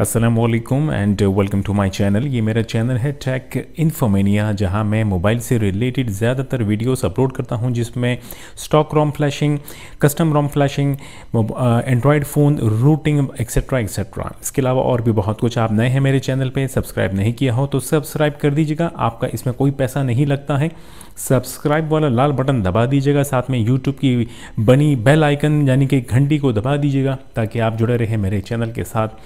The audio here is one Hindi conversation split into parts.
Aslam and welcome to my channel ये मेरा चैनल है टेक इन्फोमेनिया जहां मैं मोबाइल से रिलेटेड ज़्यादातर वीडियोस अपलोड करता हूं जिसमें stock ROM flashing custom ROM flashing Android phone rooting etcetera etcetera इसके अलावा और भी बहुत कुछ आप नए हैं मेरे चैनल पे सब्सक्राइब नहीं किया हो तो सब्सक्राइब कर दीजिएगा आपका इसमें कोई पैसा नहीं लगता है सब्सक्राइब वाला लाल बटन दबा दीजिएगा साथ में यूट्यूब की बनी बेल आइकन यानी कि घंटी को दबा दीजिएगा ताकि आप जुड़े रहें मेरे चैनल के साथ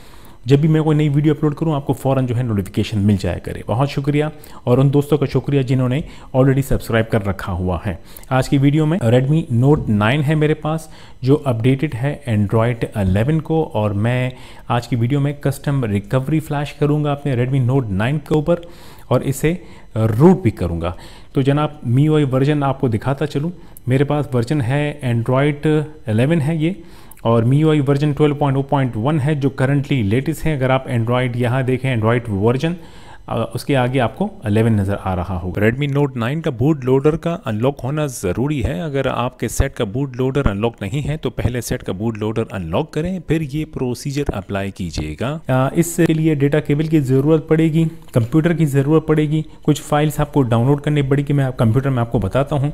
जब भी मैं कोई नई वीडियो अपलोड करूँ आपको फ़ौरन जो है नोटिफिकेशन मिल जाया करे बहुत शुक्रिया और उन दोस्तों का शुक्रिया जिन्होंने ऑलरेडी सब्सक्राइब कर रखा हुआ है आज की वीडियो में रेडमी नोट नाइन है मेरे पास जो अपडेटेड है एंड्रॉयड 11 को और मैं आज की वीडियो में कस्टम रिकवरी फ्लैश करूँगा अपने रेडमी नोट नाइन के ऊपर और इसे रूट भी करूँगा तो जनाब मी वर्जन आपको दिखाता चलूँ मेरे पास वर्जन है एंड्रॉयड एलेवन है ये और मी यू वर्जन 12.0.1 है जो करंटली लेटेस्ट है अगर आप एंड्रॉयड यहाँ देखें एंड्रॉयड वर्जन उसके आगे आपको 11 नज़र आ रहा होगा रेडमी नोट 9 का बूट लोडर का अनलॉक होना ज़रूरी है अगर आपके सेट का बूट लोडर अनलॉक नहीं है तो पहले सेट का बूट लोडर अनलॉक करें फिर ये प्रोसीजर अप्लाई कीजिएगा इसके लिए डेटा केबल की ज़रूरत पड़ेगी कंप्यूटर की ज़रूरत पड़ेगी कुछ फाइल्स आपको डाउनलोड करनी पड़ेगी मैं कंप्यूटर में आपको बताता हूँ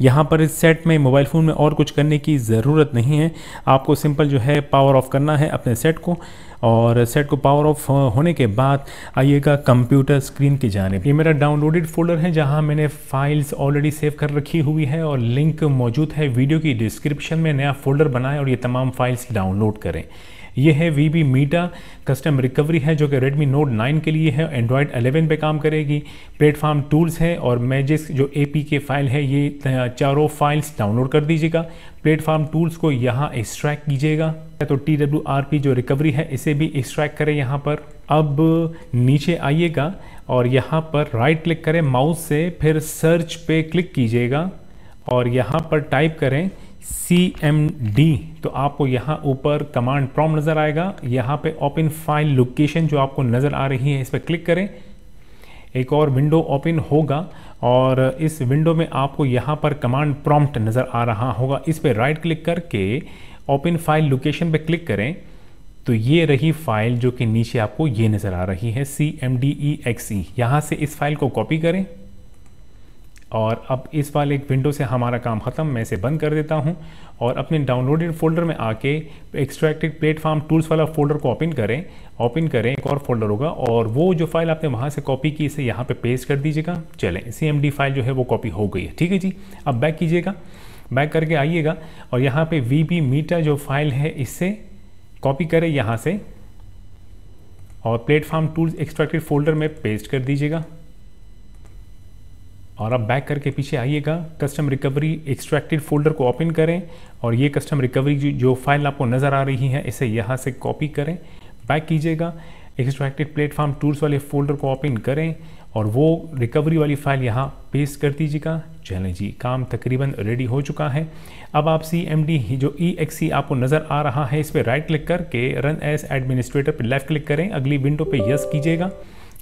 यहाँ पर इस सेट में मोबाइल फ़ोन में और कुछ करने की ज़रूरत नहीं है आपको सिंपल जो है पावर ऑफ करना है अपने सेट को और सेट को पावर ऑफ होने के बाद आइएगा कंप्यूटर कंप्यूटर स्क्रीन की जाने ये मेरा डाउनलोडेड फोल्डर है जहां मैंने फाइल्स ऑलरेडी सेव कर रखी हुई है और लिंक मौजूद है वीडियो की डिस्क्रिप्शन में नया फोल्डर बनाएं और ये तमाम फाइल्स डाउनलोड करें ये है vbmeta custom recovery है जो कि रेडमी नोट 9 के लिए है एंड्रॉयड 11 पे काम करेगी प्लेटफार्म टूल्स है और मैजिस जो ए के फाइल है ये चारों फाइल्स डाउनलोड कर दीजिएगा प्लेटफार्म टूल्स को यहाँ एक्सट्रैक्ट कीजिएगा तो टी जो रिकवरी है इसे भी एक्सट्रैक्ट करें यहाँ पर अब नीचे आइएगा और यहाँ पर राइट क्लिक करें माउस से फिर सर्च पे क्लिक कीजिएगा और यहाँ पर टाइप करें सी एम डी तो आपको यहाँ ऊपर कमांड प्रॉम नज़र आएगा यहाँ पे ओपन फाइल लोकेशन जो आपको नज़र आ रही है इस पर क्लिक करें एक और विंडो ओपन होगा और इस विंडो में आपको यहाँ पर कमांड प्रॉम्प्ट नज़र आ रहा होगा इस पर राइट क्लिक करके ओपन फाइल लोकेशन पे क्लिक करें तो ये रही फाइल जो कि नीचे आपको ये नज़र आ रही है C M D E X E यहाँ से इस फाइल को कॉपी करें और अब इस वाले विंडो से हमारा काम ख़त्म मैं इसे बंद कर देता हूँ और अपने डाउनलोडेड फोल्डर में आके एक्सट्रैक्टेड प्लेटफार्म टूल्स वाला फोल्डर को ओपन करें ओपन करें एक और फोल्डर होगा और वो जो फाइल आपने वहाँ से कॉपी की इसे यहाँ पे पेस्ट कर दीजिएगा चलें सी फाइल जो है वो कॉपी हो गई है ठीक है जी अब बैक कीजिएगा बैक करके आइएगा और यहाँ पर वी बी जो फाइल है इससे कॉपी करें यहाँ से और प्लेटफार्म टूल्स एक्सट्रैक्टेड फोल्डर में पेस्ट कर दीजिएगा और आप बैक करके पीछे आइएगा कस्टम रिकवरी एक्सट्रैक्टेड फोल्डर को ओपन करें और ये कस्टम रिकवरी जो फाइल आपको नज़र आ रही है इसे यहाँ से कॉपी करें बैक कीजिएगा एक्सट्रैक्टेड प्लेटफॉर्म टूल्स वाले फोल्डर को ओपन करें और वो रिकवरी वाली फाइल यहाँ पेस्ट कर दीजिएगा चलें जी काम तकरीबन रेडी हो चुका है अब आप सी एम डी जो ई एक्स सी आपको नज़र आ रहा है इस पर राइट क्लिक करके रन एस एडमिनिस्ट्रेटर पर लेफ्ट क्लिक करें अगली विंडो पर यस कीजिएगा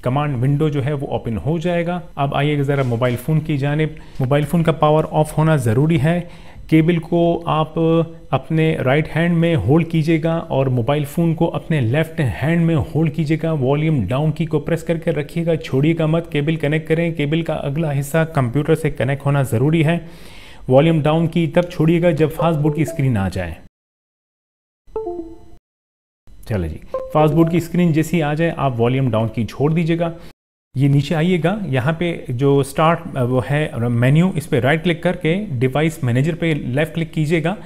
कमांड विंडो जो है वो ओपन हो जाएगा अब आइएगा ज़रा मोबाइल फ़ोन की जानब मोबाइल फ़ोन का पावर ऑफ होना ज़रूरी है केबल को आप अपने राइट हैंड में होल्ड कीजिएगा और मोबाइल फ़ोन को अपने लेफ्ट हैंड में होल्ड कीजिएगा वॉल्यूम डाउन की को प्रेस करके रखिएगा छोड़िएगा मत केबल कनेक्ट करें केबल का अगला हिस्सा कंप्यूटर से कनेक्ट होना ज़रूरी है वॉल्यूम डाउन की तब छोड़िएगा जब फास्ट बोर्ड की स्क्रीन आ जाए चले जी फास्ट बोर्ड की स्क्रीन जैसी आ जाए आप वॉल्यूम डाउन की छोड़ दीजिएगा ये नीचे आइएगा यहाँ पे जो स्टार्ट वो है मेन्यू इस पर राइट क्लिक करके डिवाइस मैनेजर पे लेफ़्ट क्लिक कीजिएगा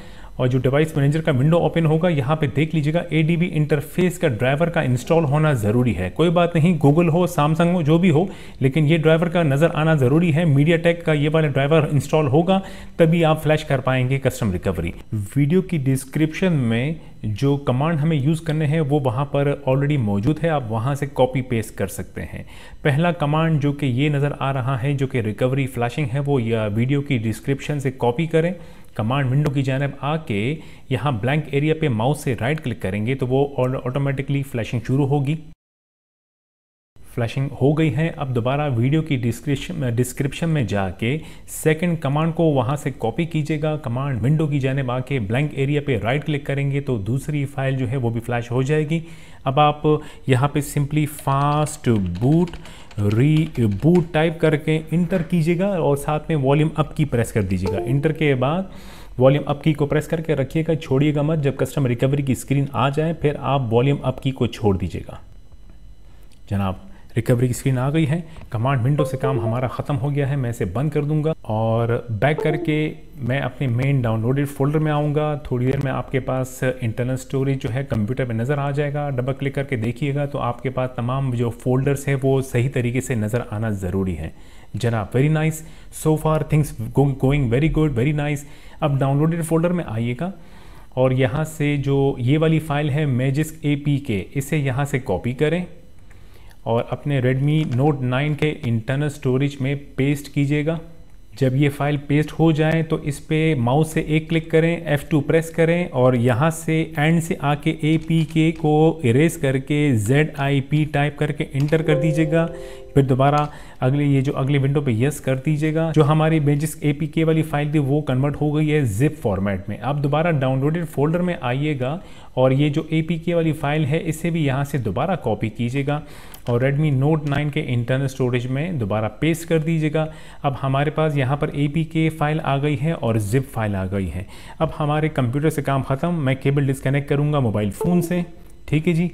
और जो डिवाइस मैनेजर का विंडो ओपन होगा यहाँ पे देख लीजिएगा ए इंटरफेस का ड्राइवर का इंस्टॉल होना ज़रूरी है कोई बात नहीं गूगल हो सैमसंग हो जो भी हो लेकिन ये ड्राइवर का नज़र आना ज़रूरी है मीडिया टेक का ये वाला ड्राइवर इंस्टॉल होगा तभी आप फ्लैश कर पाएंगे कस्टम रिकवरी वीडियो की डिस्क्रिप्शन में जो कमांड हमें यूज़ करने हैं वो वहाँ पर ऑलरेडी मौजूद है आप वहाँ से कॉपी पेस्ट कर सकते हैं पहला कमांड जो कि ये नज़र आ रहा है जो कि रिकवरी फ्लैशिंग है वो या वीडियो की डिस्क्रिप्शन से कॉपी करें कमांड विंडो की जानब आके यहाँ ब्लैंक एरिया पे माउस से राइट क्लिक करेंगे तो वो ऑटोमेटिकली फ्लैशिंग शुरू होगी फ्लैशिंग हो गई है अब दोबारा वीडियो की डिस्क्रिप्शन डिस्क्रिप्शन में जाके सेकंड कमांड को वहाँ से कॉपी कीजिएगा कमांड विंडो की जाने आके ब्लैंक एरिया पे राइट क्लिक करेंगे तो दूसरी फाइल जो है वो भी फ्लैश हो जाएगी अब आप यहाँ पे simply fastboot reboot type करके इंटर कीजिएगा और साथ में वॉल्यूम अप की प्रेस कर दीजिएगा इंटर के बाद वॉल्यूम अप की को प्रेस करके रखिएगा छोड़िएगा मत जब कस्टमर रिकवरी की स्क्रीन आ जाए फिर आप वॉल्यूम अप की को छोड़ दीजिएगा जनाब रिकवरी की स्क्रीन आ गई है कमांड विंडो से काम हमारा ख़त्म हो गया है मैं इसे बंद कर दूंगा और बैक करके मैं अपने मेन डाउनलोडेड फोल्डर में आऊँगा थोड़ी देर में आपके पास इंटरनल स्टोरेज जो है कंप्यूटर पर नज़र आ जाएगा डबल क्लिक करके देखिएगा तो आपके पास तमाम जो फोल्डर्स हैं वो सही तरीके से नज़र आना ज़रूरी है जनाब very nice so far things going very good very nice अब डाउनलोडेड फोल्डर में आइएगा और यहाँ से जो ये वाली फाइल है मेजिस्क ए पी के इसे यहाँ से कॉपी करें और अपने Redmi Note 9 के इंटरनल स्टोरेज में पेस्ट कीजिएगा जब ये फाइल पेस्ट हो जाए तो इस पर माउस से एक क्लिक करें F2 प्रेस करें और यहाँ से एंड से आके ए पी के को इरेज करके जेड आई पी टाइप करके इंटर कर दीजिएगा फिर दोबारा अगले ये जो अगले विंडो पे यस कर दीजिएगा जो हमारी बेजिस ए पी के वाली फाइल थी वो कन्वर्ट हो गई है जिप फॉर्मेट में आप दोबारा डाउनलोडेड फोल्डर में आइएगा और ये जो ए वाली फ़ाइल है इसे भी यहाँ से दोबारा कॉपी कीजिएगा और Redmi Note 9 के इंटरनल स्टोरेज में दोबारा पेस्ट कर दीजिएगा अब हमारे पास यहाँ पर ए फाइल आ गई है और जिप फाइल आ गई है अब हमारे कंप्यूटर से काम ख़त्म मैं केबल डिस्कनेक्ट करूँगा मोबाइल फ़ोन से ठीक है जी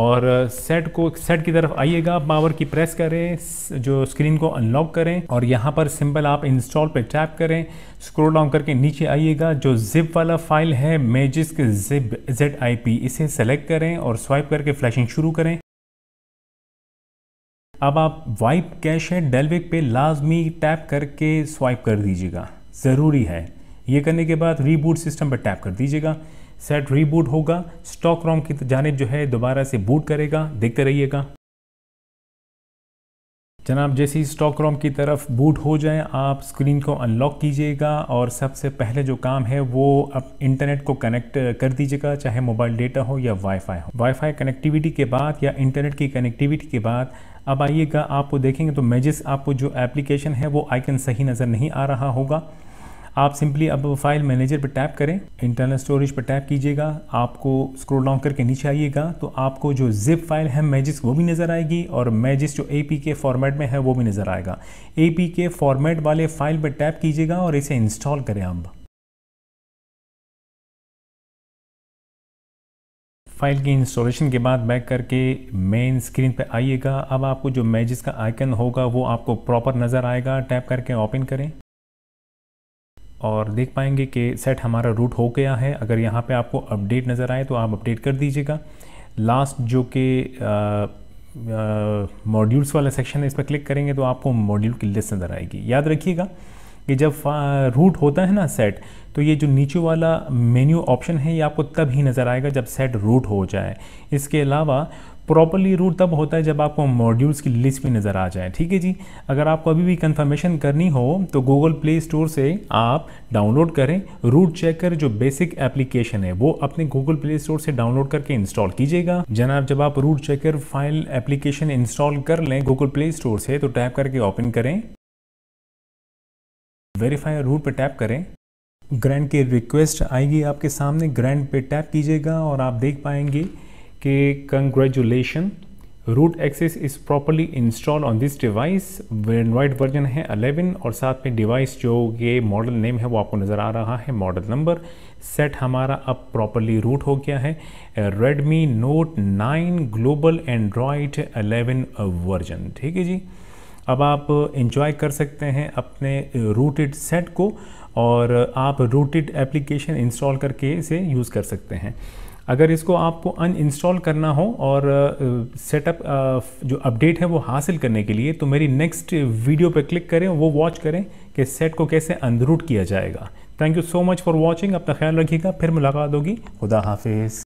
और सेट को सेट की तरफ आइएगा पावर की प्रेस करें जो स्क्रीन को अनलॉक करें और यहाँ पर सिंपल आप इंस्टॉल पे टैप करें स्क्रोल डाउन करके नीचे आइएगा जो जिप वाला फाइल है Magisk zip Z I P इसे सेलेक्ट करें और स्वाइप करके फ्लैशिंग शुरू करें अब आप वाइप कैश है डेलविक पे लाजमी टैप करके स्वाइप कर दीजिएगा ज़रूरी है ये करने के बाद रीबूट सिस्टम पर टैप कर दीजिएगा सेट रीबूट होगा स्टॉक रॉम की जानब जो है दोबारा से बूट करेगा देखते रहिएगा जनाब जैसे ही स्टॉक रोम की तरफ बूट हो जाए आप स्क्रीन को अनलॉक कीजिएगा और सबसे पहले जो काम है वो आप इंटरनेट को कनेक्ट कर दीजिएगा चाहे मोबाइल डेटा हो या वाईफाई हो वाईफाई कनेक्टिविटी के बाद या इंटरनेट की कनेक्टिविटी के बाद अब आइएगा आप देखेंगे तो मेजिस आपको जो एप्लीकेशन है वो आइकन सही नज़र नहीं आ रहा होगा आप सिंपली अब फाइल मैनेजर पर टैप करें इंटरनल स्टोरेज पर टैप कीजिएगा आपको स्क्रोल डाउन करके नीचे आइएगा तो आपको जो जिप फाइल है मैजिस वो भी नज़र आएगी और मैजिस जो ए के फॉर्मेट में है वो भी नज़र आएगा ए के फॉर्मेट वाले फाइल पर टैप कीजिएगा और इसे इंस्टॉल करें आप फाइल की इंस्टॉलेशन के बाद बैक करके मेन स्क्रीन पर आइएगा अब आपको जो मैजिस का आइकन होगा वो आपको प्रॉपर नज़र आएगा टैप करके ओपन करें और देख पाएंगे कि सेट हमारा रूट हो गया है अगर यहाँ पे आपको अपडेट नज़र आए तो आप अपडेट कर दीजिएगा लास्ट जो कि मॉड्यूल्स वाला सेक्शन है इस पर क्लिक करेंगे तो आपको मॉड्यूल की लिस्ट नज़र आएगी याद रखिएगा कि जब रूट होता है ना सेट तो ये जो नीचे वाला मेन्यू ऑप्शन है ये आपको तब ही नज़र आएगा जब सेट रूट हो जाए इसके अलावा प्रॉपरली रूट तब होता है जब आपको मॉड्यूल्स की लिस्ट भी नज़र आ जाए ठीक है जी अगर आपको अभी भी कंफर्मेशन करनी हो तो गूगल प्ले स्टोर से आप डाउनलोड करें रूट चेकर जो बेसिक एप्लीकेशन है वो अपने गूगल प्ले स्टोर से डाउनलोड करके इंस्टॉल कीजिएगा जनाब जब आप root checker file application install कर लें गूगल प्ले स्टोर से तो टैप करके ओपन करें वेरीफाई रूट पर टैप करें ग्रैंड की रिक्वेस्ट आएगी आपके सामने ग्रैंड पे टैप कीजिएगा और आप देख पाएंगे कि congratulation root access is properly install on this device Android version है 11 और साथ में डिवाइस जो ये मॉडल नेम है वो आपको नज़र आ रहा है मॉडल नंबर सेट हमारा अब प्रॉपरली रूट हो गया है Redmi Note 9 global Android 11 version ठीक है जी अब आप इंजॉय कर सकते हैं अपने रूटेड सेट को और आप रूटेड एप्लीकेशन इंस्टॉल करके इसे यूज़ कर सकते हैं अगर इसको आपको अनइंस्टॉल करना हो और सेटअप uh, uh, जो अपडेट है वो हासिल करने के लिए तो मेरी नेक्स्ट वीडियो पर क्लिक करें वो वॉच करें कि सेट को कैसे अनरूट किया जाएगा thank you so much for watching अपना ख्याल रखिएगा फिर मुलाकात होगी खुदा हाफिज़